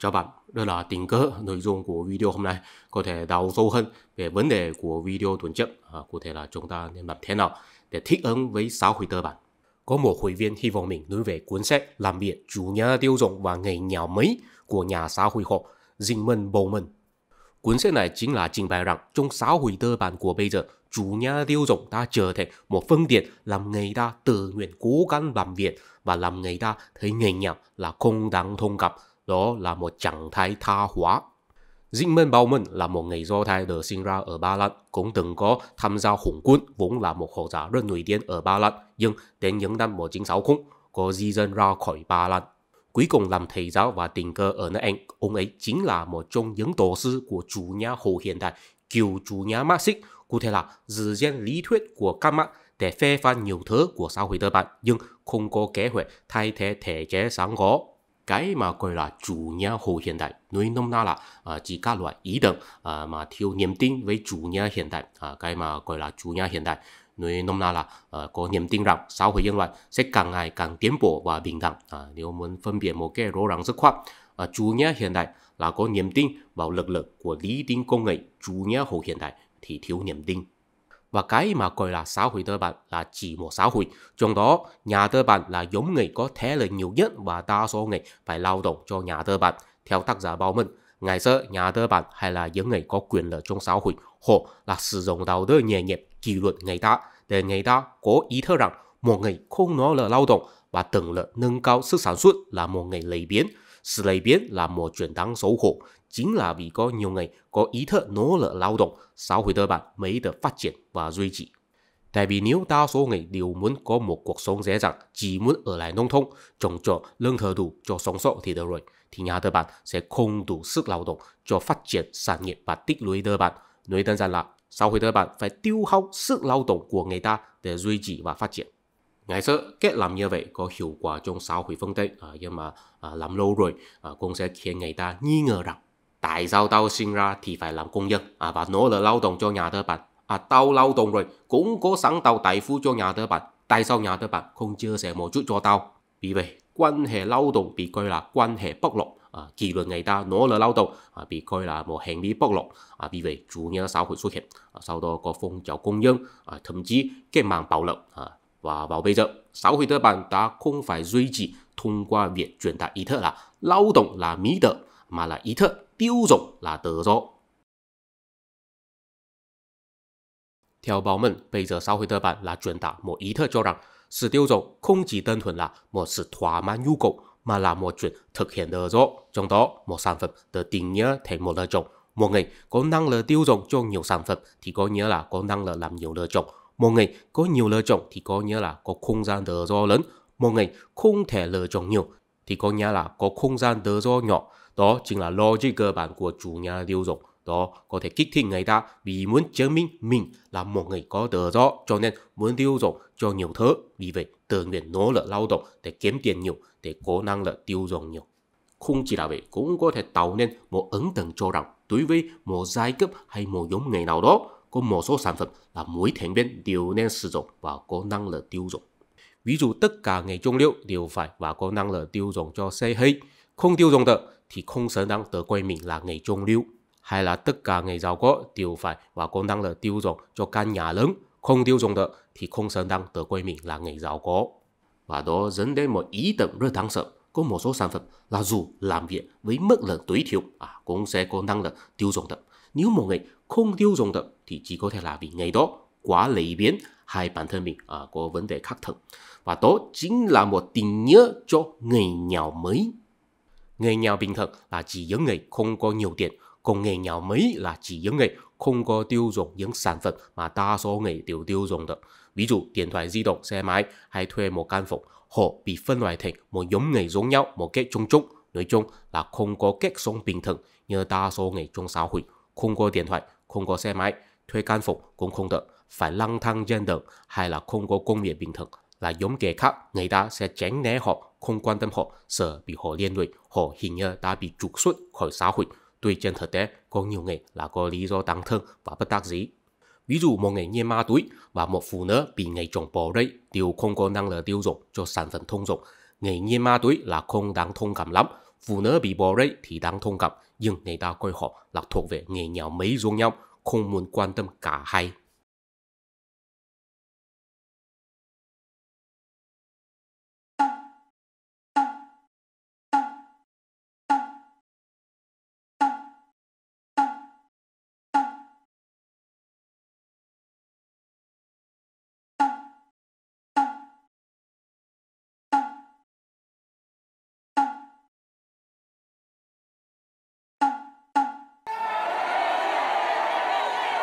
Chào bạn, đó là tình cỡ nội dung của video hôm nay có thể đào sâu hơn về vấn đề của video tuần trước, à, cụ thể là chúng ta nên làm thế nào để thích ứng với xã hội tư bản. Có một hội viên hy vọng mình nói về cuốn sách Làm việc chủ nhà tiêu dùng và nghề nhà mấy của nhà xã hội học Zygmunt Bowman. Cuốn sách này chính là trình bày rằng trong xã hội tư bản của bây giờ, chủ nhà tiêu dùng đã trở thành một phương tiện làm người ta tự nguyện cố gắng làm việc và làm người ta thấy nghề nhà là không đáng thông cảm đó là một trạng thái tha hóa. Zygmunt Bauman là một người Do Thái được sinh ra ở Ba Lan, cũng từng có tham gia hùng quân, vốn là một học giả rất nổi tiếng ở Ba Lan, nhưng đến những năm 1960, có di dân ra khỏi Ba Lan. Cuối cùng làm thầy giáo và tình cơ ở nước Anh, ông ấy chính là một trong những tổ sư của chủ nhà hồ hiện đại, cựu chủ nhà Marxist, cụ thể là dự diện lý thuyết của các mạng để phê phán nhiều thứ của xã hội tư bản, nhưng không có kế hoạch thay thế thể chế sáng có cái mà gọi là chủ nhà hồ hiện đại nuôi nôm na là à, chỉ các loại ý tưởng à, mà thiếu niềm tin với chủ nhà hiện đại à, cái mà gọi là chủ nhà hiện đại nuôi nôm na là à, có niềm tin rằng xã hội nhân loại sẽ càng ngày càng tiến bộ và bình đẳng à, nếu muốn phân biệt một cái rõ ràng rất khoát à, chủ nhà hiện đại là có niềm tin vào lực lượng của lý tính công nghệ chủ nhà hồ hiện đại thì thiếu niềm tin và cái mà gọi là xã hội tư bản là chỉ một xã hội. Trong đó, nhà tư bản là giống người có thế lực nhiều nhất và đa số người phải lao động cho nhà tư bản. Theo tác giả Bao Minh, ngày xưa nhà tư bản hay là những người có quyền lợi trong xã hội, họ là sử dụng đạo đức nghề nghiệp kỷ luật người ta để người ta có ý thức rằng một người không nói là lao động và từng lợi nâng cao sức sản xuất là một người lười biến sự Slay biết là một chuyện đáng xấu hổ, chính là vì có nhiều người có ý thức nỗ lực lao động, xã hội tư bản mới được phát triển và duy trì. Tại vì nếu đa số người đều muốn có một cuộc sống dễ dàng, chỉ muốn ở lại nông thôn, trồng trọt, lương thờ đủ cho sống sót thì được rồi, thì nhà tư bản sẽ không đủ sức lao động cho phát triển sản nghiệp và tích lũy tư bản. Nói đơn giản là xã hội tư bản phải tiêu hao sức lao động của người ta để duy trì và phát triển ngày xưa cái làm như vậy có hiệu quả trong xã hội phân tích à, nhưng mà à, làm lâu rồi à, cũng sẽ khiến người ta nghi ngờ rằng tại sao tao sinh ra thì phải làm công nhân à, và nỗ lực lao động cho nhà tư bản à, tao lao động rồi cũng có sẵn tao tài phú cho nhà tư bản tại sao nhà tư bản không chia sẻ một chút cho tao vì vậy quan hệ lao động bị coi là quan hệ bất lột à, kỷ luật người ta nỗ lực lao động à, bị coi là một hành vi bất lột à, vì vậy chủ nghĩa xã hội xuất hiện à, sau đó có phong trào công nhân à, thậm chí cái mạng bạo lực à, và vào bây giờ, xã hội tư bản đã không phải duy trì thông qua việc truyền tải ý thức là lao động là mà là ý thức tiêu dùng là tự do. Theo báo mình, bây giờ xã hội tư bản là truyền tải một ý thức cho rằng sự tiêu dùng không chỉ đơn thuần là một sự thỏa mãn nhu cầu mà là một chuyện thực hiện tự do. Trong đó, một sản phẩm được định nghĩa thành một lựa chọn. Một ngày có năng lực tiêu dùng cho nhiều sản phẩm thì có nghĩa là có năng lực làm nhiều lựa chọn một ngày có nhiều lựa chọn thì có nghĩa là có không gian tự do lớn. Một ngày không thể lựa chọn nhiều thì có nghĩa là có không gian tự do nhỏ. Đó chính là logic cơ bản của chủ nhà tiêu dùng. Đó có thể kích thích người ta vì muốn chứng minh mình là một người có tự do cho nên muốn tiêu dùng cho nhiều thứ. Vì vậy tự nguyện nỗ lực lao động để kiếm tiền nhiều, để có năng lực tiêu dùng nhiều. Không chỉ là vậy, cũng có thể tạo nên một ấn tượng cho rằng đối với một giai cấp hay một giống người nào đó có một số sản phẩm là mỗi thành viên đều nên sử dụng và có năng lực tiêu dùng. Ví dụ tất cả ngành trung lưu đều phải và có năng lực tiêu dùng cho xe hơi, không tiêu dùng được thì không xứng đáng được coi mình là ngành trung lưu. Hay là tất cả người giàu có đều phải và có năng lực tiêu dùng cho căn nhà lớn, không tiêu dùng được thì không xứng đáng được coi mình là người giàu có. Và đó dẫn đến một ý tưởng rất đáng sợ có một số sản phẩm là dù làm việc với mức lượng tối thiểu à, cũng sẽ có năng lực tiêu dùng được. Nếu một ngày không tiêu dùng được thì chỉ có thể là vì ngày đó quá lười biến hay bản thân mình à, có vấn đề khác thường Và đó chính là một tình nghĩa cho người nghèo mới. Người nghèo bình thường là chỉ những người không có nhiều tiền, còn người nghèo mới là chỉ những người không có tiêu dùng những sản phẩm mà đa số người đều tiêu dùng được. Ví dụ điện thoại di động, xe máy hay thuê một căn phòng, họ bị phân loại thành một giống người giống nhau một cách chung chung. Nói chung là không có cách sống bình thường như đa số người trong xã hội không có điện thoại, không có xe máy, thuê căn phòng cũng không được, phải lang thang trên đường hay là không có công việc bình thường là giống kẻ khác, người ta sẽ tránh né họ, không quan tâm họ, sợ bị họ liên lụy, họ hình như đã bị trục xuất khỏi xã hội. Tuy trên thực tế, có nhiều người là có lý do đáng thương và bất đắc dĩ. Ví dụ một người nghiện ma túy và một phụ nữ bị người chồng bỏ rơi đều không có năng lực tiêu dùng cho sản phẩm thông dụng. Người nghiện ma túy là không đáng thông cảm lắm, phụ nữ bị bỏ rơi thì đáng thông cảm, nhưng người ta coi họ là thuộc về nghề nghèo mấy ruộng nhau, không muốn quan tâm cả hai